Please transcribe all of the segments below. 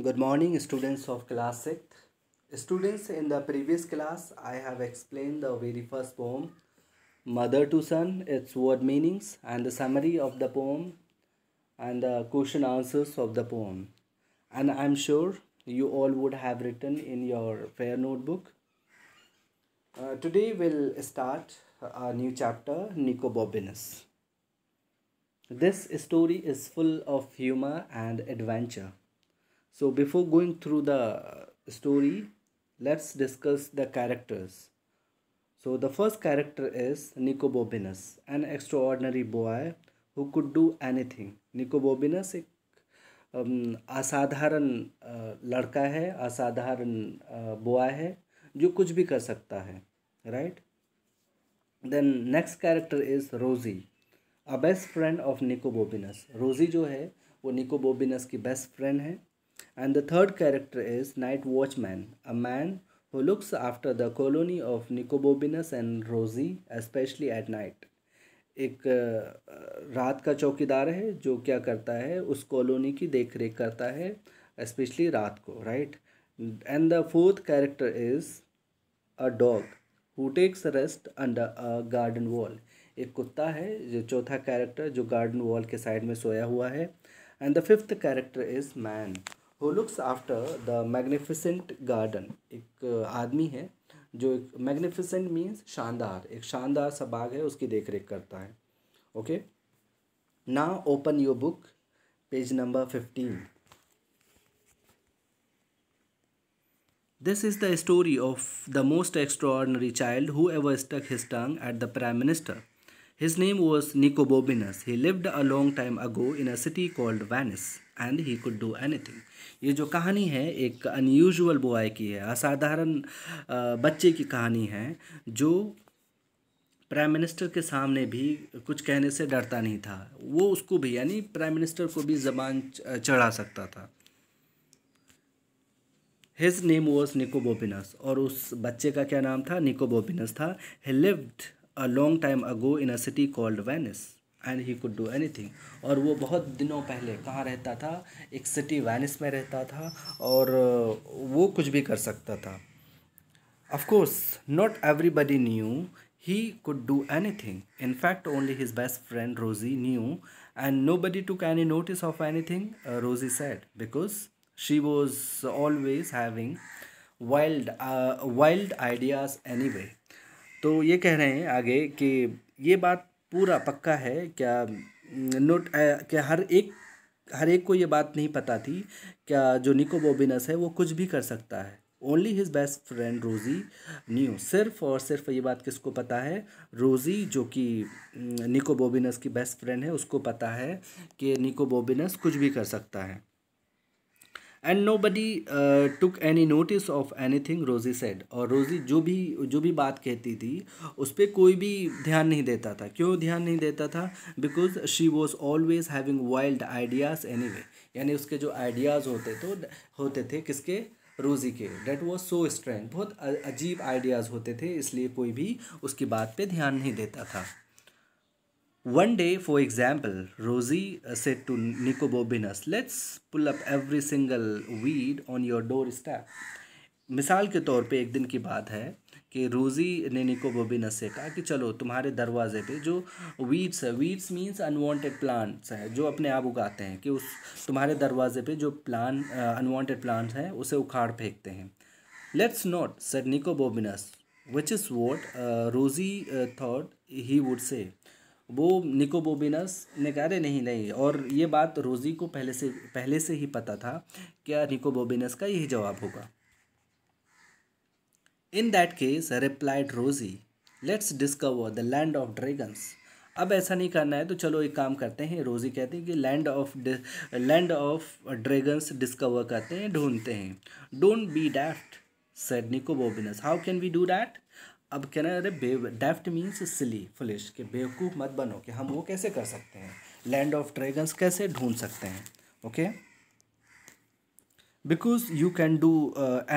Good morning students of class 6th. Students in the previous class I have explained the very first poem Mother to Son, its word meanings and the summary of the poem and the question answers of the poem. And I'm sure you all would have written in your fair notebook. Uh, today we'll start a new chapter bobinus This story is full of humor and adventure So before going through the story, let's discuss the characters. So the first character is nico bobinus an extraordinary boy who could do anything. nico Nicobobinus एक असाधारण लड़का है असाधारण boy hai jo kuch bhi kar sakta hai right then next character is rosie a best friend of nico bobinus rosie jo hai वो Nicobobinus की best friend है And the third character is Night Watchman, a man who looks after the colony of Nicobobinus and Rosie, especially at night. एक uh, uh, रात का चौकीदार है जो क्या करता है उस कॉलोनी की देख रेख करता है स्पेशली रात को right and the fourth character is a dog who takes rest under a garden wall एक कुत्ता है जो चौथा कैरेक्टर जो गार्डन वॉल के साइड में सोया हुआ है and the fifth character is man who looks after the magnificent garden एक uh, आदमी है जो एक मैग्निफिसेंट मीन्स शानदार एक शानदार सा बाग है उसकी देख रेख करता है ओके ना open your book page number fifteen this is the story of the most extraordinary child who ever stuck his tongue at the prime minister his name was Nicobobinus he lived a long time ago in a city called Venice and he could do anything ये जो कहानी है एक unusual boy की है असाधारण बच्चे की कहानी है जो प्राइम मिनिस्टर के सामने भी कुछ कहने से डरता नहीं था वो उसको भी यानी प्राइम मिनिस्टर को भी जबान चढ़ा सकता था हिज नेम वॉज निको और उस बच्चे का क्या नाम था निको था he lived a long time ago in a city called Venice and he could do anything और वो बहुत दिनों पहले कहाँ रहता था एक सिटी वैनिस में रहता था और वो कुछ भी कर सकता था of course not everybody knew he could do thing in fact only his best friend Rosie knew and nobody took any notice of anything Rosie said because she was always having wild wild ideas anyway तो ये कह रहे हैं आगे कि ये बात पूरा पक्का है क्या नोट क्या हर एक हर एक को ये बात नहीं पता थी क्या जो निको बोबिनस है वो कुछ भी कर सकता है only his best friend Rosie knew सिर्फ और सिर्फ ये बात किसको पता है रोज़ी जो कि निको बोबिनस की बेस्ट फ्रेंड है उसको पता है कि निको बोबिनस कुछ भी कर सकता है and nobody took any notice of anything Rosie said और रोजी जो भी जो भी बात कहती थी उस पर कोई भी ध्यान नहीं देता था क्यों ध्यान नहीं देता था because she was always having wild ideas anyway यानी उसके जो आइडियाज़ होते तो होते थे किसके रोजी के डेट वॉज सो स्ट्रेंथ बहुत अजीब आइडियाज़ होते थे इसलिए कोई भी उसकी बात पर ध्यान नहीं देता था One day, for example, Rosie uh, said to Nicobobinus, let's pull up every single weed on your doorstep. मिसाल के तौर पे एक दिन की बात है कि रोज़ी ने निकोबोबिनस से कहा कि चलो तुम्हारे दरवाजे पे जो वीड्स है वीड्स मीन्स अनवांटेड प्लांट्स है जो अपने आप उगाते हैं कि उस तुम्हारे दरवाजे पे जो प्लान अनवांटेड प्लांट्स हैं उसे उखाड़ फेंकते हैं let's not sir Nicobobinus which is what Rosie thought he would say वो निको बोबिनस ने कहा अरे नहीं नहीं और ये बात रोज़ी को पहले से पहले से ही पता था क्या निको बोबिनस का यही जवाब होगा in that case replied Rosie let's discover the land of dragons अब ऐसा नहीं करना है तो चलो एक काम करते हैं रोज़ी कहते हैं कि land of land of dragons discover करते हैं ढूंढते हैं don't be daft said Nicobobinus how can we do that अब कह रहे हैं अरे बे डेफ्ट मीन्स सिली फुलिश के बेवकूफ़ मत बनो कि हम वो कैसे कर सकते हैं लैंड ऑफ ड्रैगन्स कैसे ढूंढ सकते हैं okay because you can do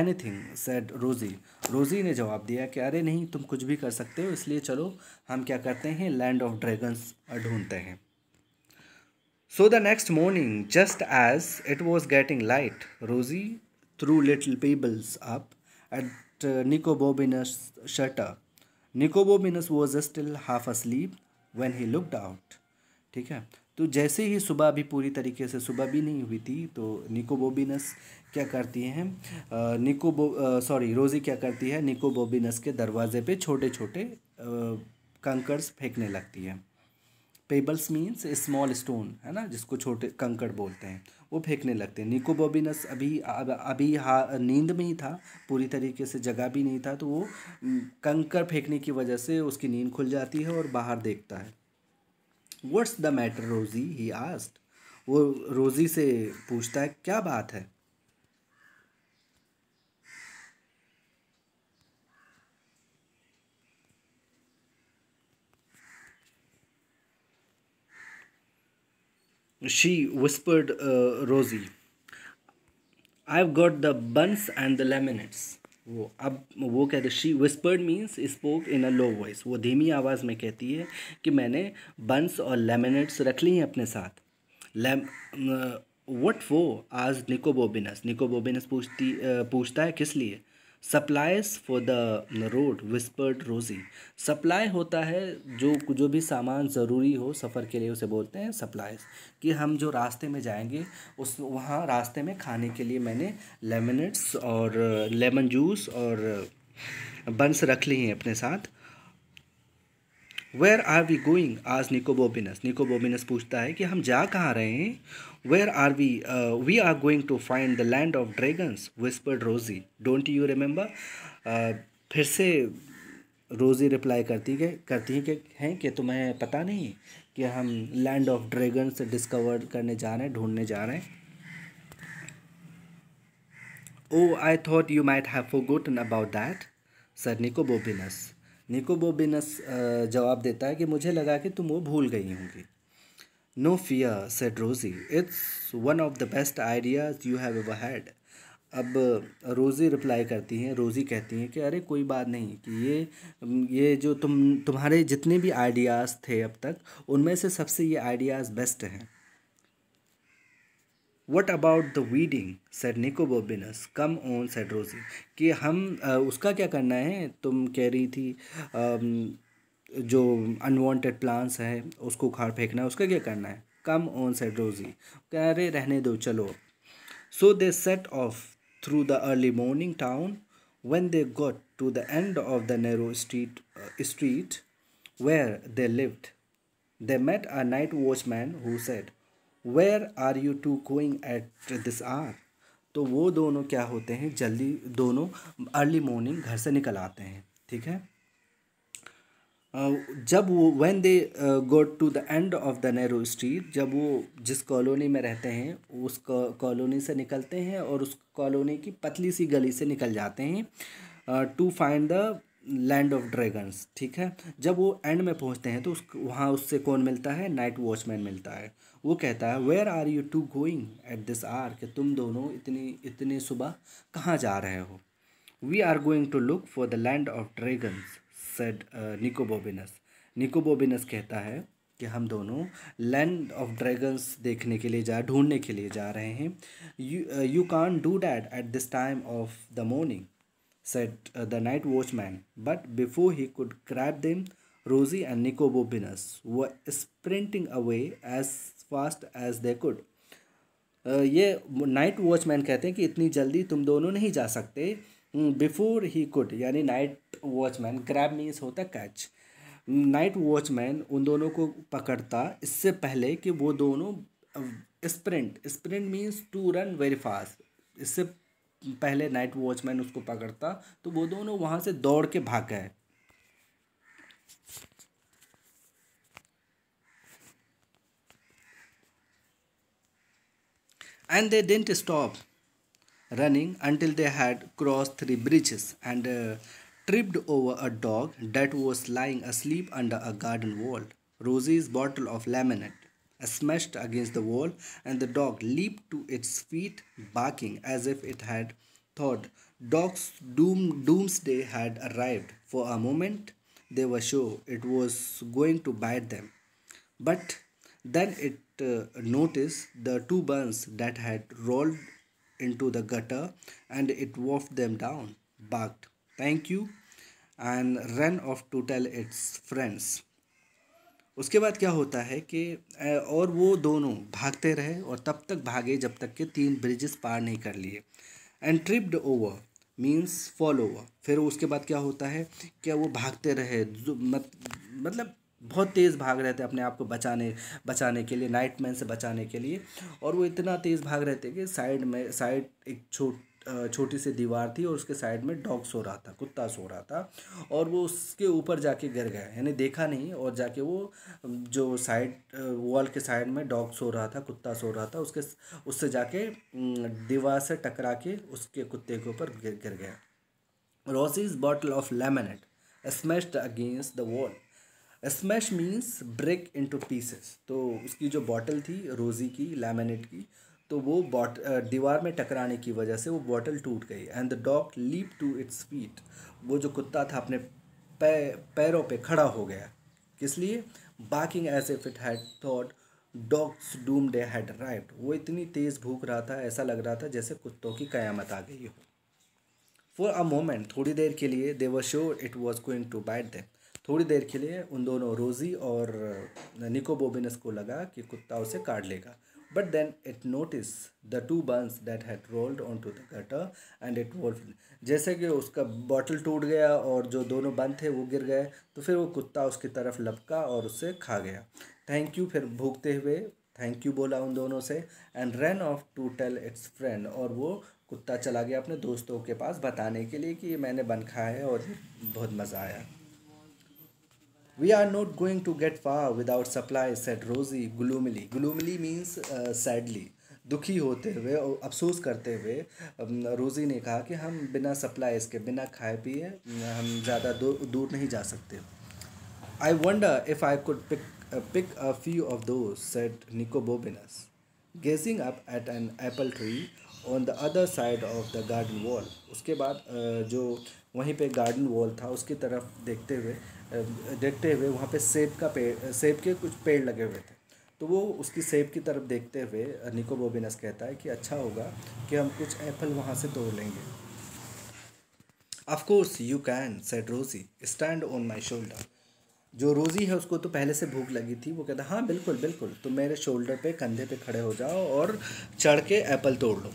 anything said Rosie Rosie ने जवाब दिया कि अरे नहीं तुम कुछ भी कर सकते हो इसलिए चलो हम क्या करते हैं लैंड ऑफ ड्रैगन्स ढूंढते हैं so the next morning just as it was getting light Rosie threw little pebbles up at Uh, Nicobobinus shutter. Nicobobinus was still half asleep when he looked out. ठीक है तो जैसे ही सुबह भी पूरी तरीके से सुबह भी नहीं हुई थी तो निकोबोबिनस क्या करती हैं निकोबो सॉरी रोज़ी क्या करती है निकोबोबिनस के दरवाजे पे छोटे छोटे कंकर्स फेंकने लगती है पेबल्स मीन्स स्मॉल स्टोन है ना जिसको छोटे कंकड़ बोलते हैं वो फेंकने लगते हैं निको बॉबिनस अभी अभी हा नींद में ही था पूरी तरीके से जगा भी नहीं था तो वो कंकर फेंकने की वजह से उसकी नींद खुल जाती है और बाहर देखता है व्हाट्स द मैटर रोजी ही आस्ट वो रोजी से पूछता है क्या बात है she whispered uh, Rosie. I've got the buns and the laminates. वो अब वो कहते she whispered means spoke in a low voice वो धीमी आवाज़ में कहती है कि मैंने बंस और लेमिनेट्स रख ली हैं अपने साथ लेम वट वो आज निकोबोबिनस निकोबोबिनस पूछती uh, पूछता है किस लिए supplies for the road whispered Rosie supply होता है जो जो भी सामान ज़रूरी हो सफ़र के लिए उसे बोलते हैं सप्लाइज कि हम जो रास्ते में जाएंगे उस वहाँ रास्ते में खाने के लिए मैंने लेमनेट्स और लेमन जूस और बंस रख ली हैं अपने साथ वेयर आर वी गोइंग आज निको बोबिनस निको बोबिनस पूछता है कि हम जा कहाँ रहे हैं where are we we are going to find the land of dragons whispered Rosie don't you remember फिर से रोज़ी रिप्लाई करती है करती है कि हैं कि तुम्हें पता नहीं कि हम लैंड ऑफ ड्रैगन्स डिस्कवर करने जा रहे हैं ढूंढने जा रहे हैं oh I thought you might have forgotten about that sir Nicobobinus निकोबोबिनस जवाब देता है कि मुझे लगा कि तुम वो भूल गई होंगी no fear said Rosie it's one of the best ideas you have ever had अब रोज़ी रिप्लाई करती हैं रोज़ी कहती हैं कि अरे कोई बात नहीं कि ये ये जो तुम तुम्हारे जितने भी आइडियाज़ थे अब तक उनमें से सबसे ये आइडियाज़ बेस्ट हैं what about the weeding sir Nicobobinus come on said रोजी कि हम आ, उसका क्या करना है तुम कह रही थी आ, जो अनवांटेड प्लांट्स हैं उसको उखाड़ फेंकना है उसका क्या करना है कम ऑन सेड रोजी कह रहे रहने दो चलो so they set off through the early morning town when they got to the end of the narrow street street where they lived they met a night watchman who said where are you two going at this hour तो वो दोनों क्या होते हैं जल्दी दोनों early morning घर से निकल आते हैं ठीक है जब वो when they go to the end of the narrow street जब वो जिस कॉलोनी में रहते हैं उस कॉलोनी से निकलते हैं और उस कॉलोनी की पतली सी गली से निकल जाते हैं to find the land of dragons ठीक है जब वो एंड में पहुंचते हैं तो उस वहाँ उससे कौन मिलता है नाइट वॉचमैन मिलता है वो कहता है where are you two going at this hour कि तुम दोनों इतनी इतनी सुबह कहाँ जा रहे हो we are going to look for the land of dragons said Nicobobinus Nicobobinus कहता है कि हम दोनों लैंड ऑफ ड्रैगन्स देखने के लिए जा ढूंढने के लिए जा रहे हैं you you can do that at this time of the morning said uh, the night watchman. But before he could grab them, Rosie and Nicobobinas were sprinting away as fast as they could. Uh, ये night watchman कहते हैं कि इतनी जल्दी तुम दोनों नहीं जा सकते बिफोर ही कुड यानी नाइट वॉचमैन ग्रैब मीन्स होता कैच नाइट वॉचमैन उन दोनों को पकड़ता इससे पहले कि वो दोनों sprint sprint means to run very fast इससे पहले नाइट वॉचमैन उसको पकड़ता तो वो दोनों वहां से दौड़ के भाग गए and they didn't stop running until they had cross three bridges and tripped over a dog that was lying asleep under a garden wall Rosie's bottle of lemonade smashed against the wall and the dog leaped to its feet barking as if it had thought dog's doom doomsday had arrived for a moment they were sure it was going to bite them but then it uh, noticed the two buns that had rolled into the gutter and it wolfed them down barked thank you and ran off to tell its friends उसके बाद क्या होता है कि और वो दोनों भागते रहे और तब तक भागे जब तक के तीन ब्रिजेस पार नहीं कर लिए and tripped over means fall over फिर उसके बाद क्या होता है क्या वो भागते रहे मत, मतलब बहुत तेज़ भाग रहे थे अपने आप को बचाने बचाने के लिए नाइट मैन से बचाने के लिए और वो इतना तेज़ भाग रहे थे कि साइड में साइड एक छोट छोटी सी दीवार थी और उसके साइड में डॉग सो रहा था कुत्ता सो रहा था और वो उसके ऊपर जाके गिर गया यानी देखा नहीं और जाके वो जो साइड वॉल के साइड में डॉग सो रहा था कुत्ता सो रहा था उसके उससे जाके दीवार से टकरा के उसके कुत्ते के ऊपर गिर गिर गया Rosie's bottle of lemonade smashed against the wall smash means break into pieces तो उसकी जो बॉटल थी रोज़ी की लेमनेट की तो वो बॉट दीवार में टकराने की वजह से वो बॉटल टूट गई and the dog leap to its feet वो जो कुत्ता था अपने पै, पैरों पे खड़ा हो गया किस लिए barking as if it had thought dog's doomsday had arrived वो इतनी तेज़ भूख रहा था ऐसा लग रहा था जैसे कुत्तों की कयामत आ गई हो फॉर अ मोमेंट थोड़ी देर के लिए they were sure it was going to bite them थोड़ी देर के लिए उन दोनों रोज़ी और निको बोबिनस को लगा कि कुत्ता उसे काट लेगा But then it noticed the two buns that had rolled onto the gutter and it rolled. जैसे कि उसका बॉटल टूट गया और जो दोनों बन थे वो गिर गए तो फिर वो कुत्ता उसकी तरफ लपका और उसे खा गया थैंक यू फिर भूखते हुए थैंक यू बोला उन दोनों से and ran off to tell its friend और वो कुत्ता चला गया अपने दोस्तों के पास बताने के लिए कि ये मैंने बन खाया है और बहुत मज़ा आया We are not going to get far without supply, said Rosie gloomily. Gloomily means uh, sadly. दुखी होते हुए और अफसोस करते हुए रोज़ी um, ने कहा कि हम बिना सप्लाई इसके बिना खाए पिए um, हम ज़्यादा दूर दूर नहीं जा सकते I wonder if I could pick pick a few of those said Nicobobinus gazing up at an apple tree on the other side of the garden wall उसके बाद uh, जो वहीं पे गार्डन वॉल था उसकी तरफ देखते हुए देखते हुए वहाँ पे सेब का पेड़ सेब के कुछ पेड़ लगे हुए थे तो वो उसकी सेब की तरफ देखते हुए निको बोबिनस कहता है कि अच्छा होगा कि हम कुछ एप्पल वहाँ से तोड़ लेंगे of course you can said Rosie stand on my shoulder जो रोज़ी है उसको तो पहले से भूख लगी थी वो कहता हाँ बिल्कुल बिल्कुल तो मेरे शोल्डर पे कंधे पे खड़े हो जाओ और चढ़ के एप्पल तोड़ लो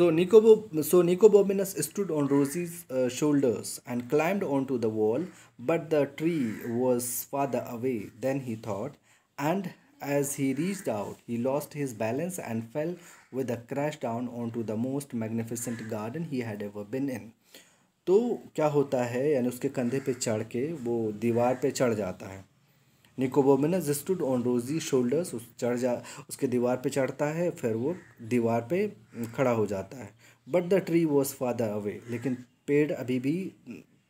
So Nicobo, so Nicobominus stood on Rosie's uh, shoulders and climbed onto the wall, but the tree was farther away than he thought, and as he reached out, he lost his balance and fell with a crash down onto the most magnificent garden he had ever been in. तो क्या होता है यानी उसके कंधे पे चढ़ के वो दीवार पे चढ़ जाता है Nicobobinus stood on Rosie shoulders उस चढ़ जा उसके दीवार पे चढ़ता है फिर वो दीवार पे खड़ा हो जाता है but the tree was farther away लेकिन पेड़ अभी भी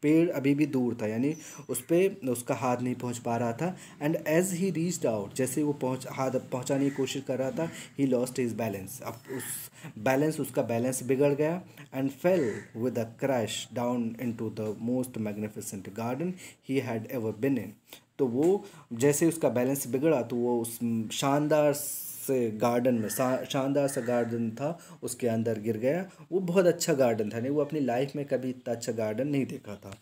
पेड़ अभी भी दूर था यानी उस पर उसका हाथ नहीं पहुंच पा रहा था and as he reached out जैसे वो पहुंच हाथ पहुंचाने की कोशिश कर रहा था ही लॉस्ट इज़ बैलेंस अब उस बैलेंस उसका बैलेंस बिगड़ गया and fell with a crash down into the most magnificent garden he had ever been in तो वो जैसे उसका बैलेंस बिगड़ा तो वो उस शानदार से गार्डन में शानदार सा गार्डन था उसके अंदर गिर गया वो बहुत अच्छा गार्डन था नहीं वो अपनी लाइफ में कभी इतना अच्छा गार्डन नहीं देखा था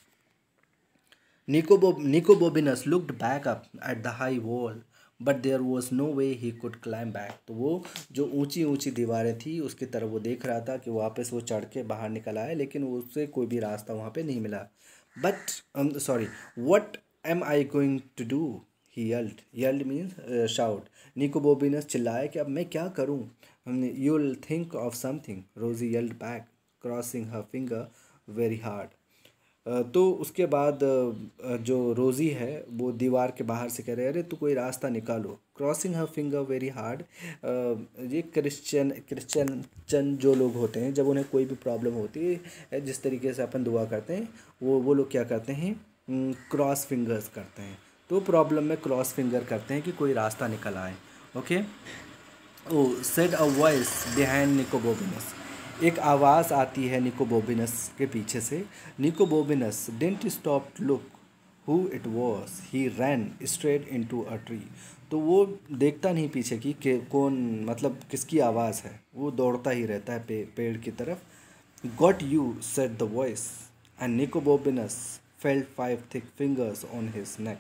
Nicobo Nicobobinus looked back up at the high wall but there was no way he could climb back तो वो जो ऊंची ऊंची दीवारें थी उसकी तरफ वो देख रहा था कि वापस वो चढ़ के बाहर निकल आए लेकिन उससे कोई भी रास्ता वहाँ पे नहीं मिला but sorry what am I going to do he yelled yelled means shout Nicobobinus चिल्लाया कि अब मैं क्या करूँ हमने you think of something Rosie yelled back crossing her finger very hard तो उसके बाद uh, uh, जो रोज़ी है वो दीवार के बाहर से कह रहे अरे तो कोई रास्ता निकालो crossing her finger very hard ये क्रिश्चियन क्रिश्चियन चन जो लोग होते हैं जब उन्हें कोई भी प्रॉब्लम होती है जिस तरीके से अपन दुआ करते हैं वो वो लोग क्या करते हैं क्रॉस फिंगर्स करते हैं तो प्रॉब्लम में क्रॉस फिंगर करते हैं कि कोई रास्ता निकल आए okay oh said a voice behind Nicobobinus एक आवाज़ आती है निकोबोबिनस के पीछे से Nicobobinus didn't stop look who it was he ran straight into a tree तो वो देखता नहीं पीछे की कि कौन मतलब किसकी आवाज़ है वो दौड़ता ही रहता है पे, पेड़ की तरफ got you said the voice and Nicobobinus felt five thick fingers on his neck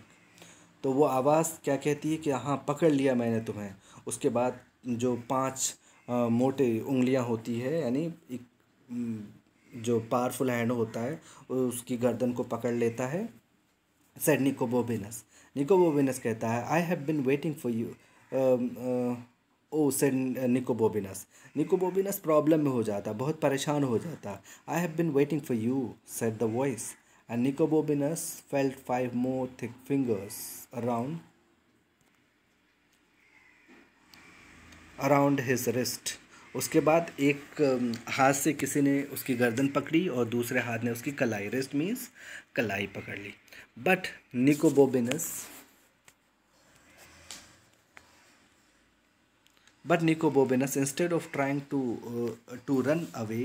तो वो आवाज़ क्या कहती है कि हाँ पकड़ लिया मैंने तुम्हें उसके बाद जो पांच मोटे उंगलियां होती है यानी एक जो पावरफुल हैंड होता है उसकी गर्दन को पकड़ लेता है सेड निकोबोबिनस निकोबोबिनस कहता है I have been waiting for you oh said Nicobobinus Nicobobinus problem में हो जाता बहुत परेशान हो जाता I have been waiting for you said the voice and Nicobobinus felt five more thick fingers around around his wrist उसके बाद एक um, हाथ से किसी ने उसकी गर्दन पकड़ी और दूसरे हाथ ने उसकी कलाई रिस्ट मीन्स कलाई पकड़ ली but Nicobobinus but Nicobobinus instead of trying to to run away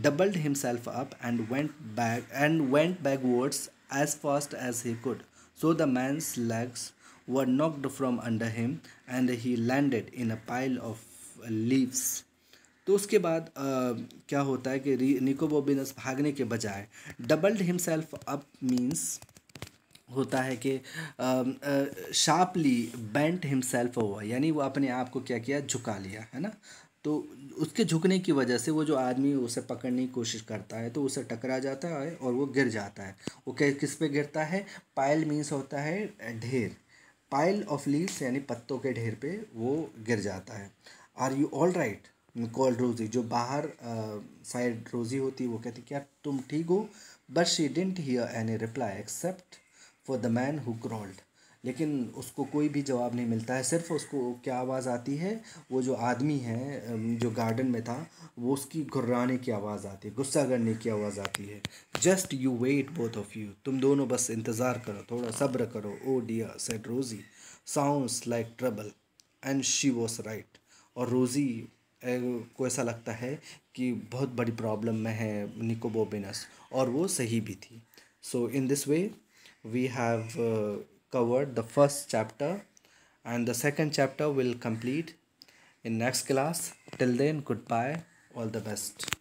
doubled himself up and went back and went backwards as fast as he could so the man's legs were knocked from under him and he landed in a pile of leaves तो उसके बाद आ, क्या होता है कि निको बोबिनस भागने के बजाय डबल्ड हिमसेल्फ अप मीन्स होता है कि शार्पली बेंट हिमसेल्फ हुआ यानी वो अपने आप को क्या किया झुका लिया है ना तो उसके झुकने की वजह से वो जो आदमी उसे पकड़ने की कोशिश करता है तो उसे टकरा जाता है और वो गिर जाता है वो किस पे गिरता है पायल मीन्स होता है ढेर पायल ऑफ लीव्स यानी पत्तों के ढेर पे वो गिर जाता है are you all right call Rosie जो बाहर साइड रोज़ी होती है वो कहती क्या तुम ठीक हो but she didn't hear any reply except for the man who crawled लेकिन उसको कोई भी जवाब नहीं मिलता है सिर्फ उसको क्या आवाज़ आती है वो जो आदमी है जो गार्डन में था वो उसकी घुर्राने की आवाज़ आती है गुस्सा करने की आवाज़ आती है just you wait both of you तुम दोनों बस इंतज़ार करो थोड़ा सब्र करो ओ dear said Rosie sounds like trouble and she was right और रोज़ी को ऐसा लगता है कि बहुत बड़ी प्रॉब्लम में है निकोबोबिनस और वो सही भी थी so in this way we have covered the first chapter and the second chapter will complete in next class till then goodbye all the best